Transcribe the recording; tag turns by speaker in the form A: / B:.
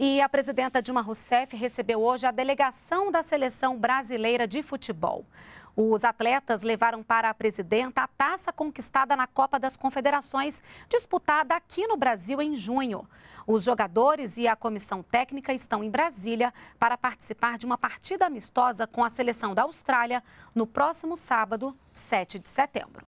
A: E a presidenta Dilma Rousseff recebeu hoje a delegação da Seleção Brasileira de Futebol. Os atletas levaram para a presidenta a taça conquistada na Copa das Confederações, disputada aqui no Brasil em junho. Os jogadores e a comissão técnica estão em Brasília para participar de uma partida amistosa com a seleção da Austrália no próximo sábado, 7 de setembro.